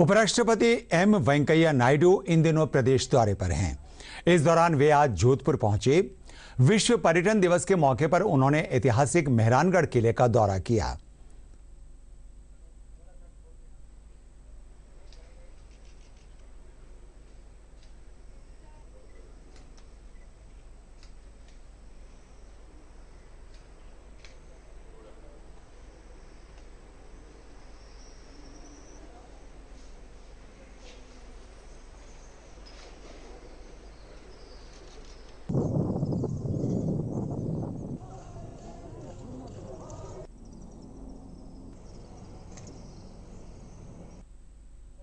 उपराष्ट्रपति एम वेंकैया नायडू इन दिनों प्रदेश दौरे पर हैं इस दौरान वे आज जोधपुर पहुंचे विश्व पर्यटन दिवस के मौके पर उन्होंने ऐतिहासिक मेहरानगढ़ किले का दौरा किया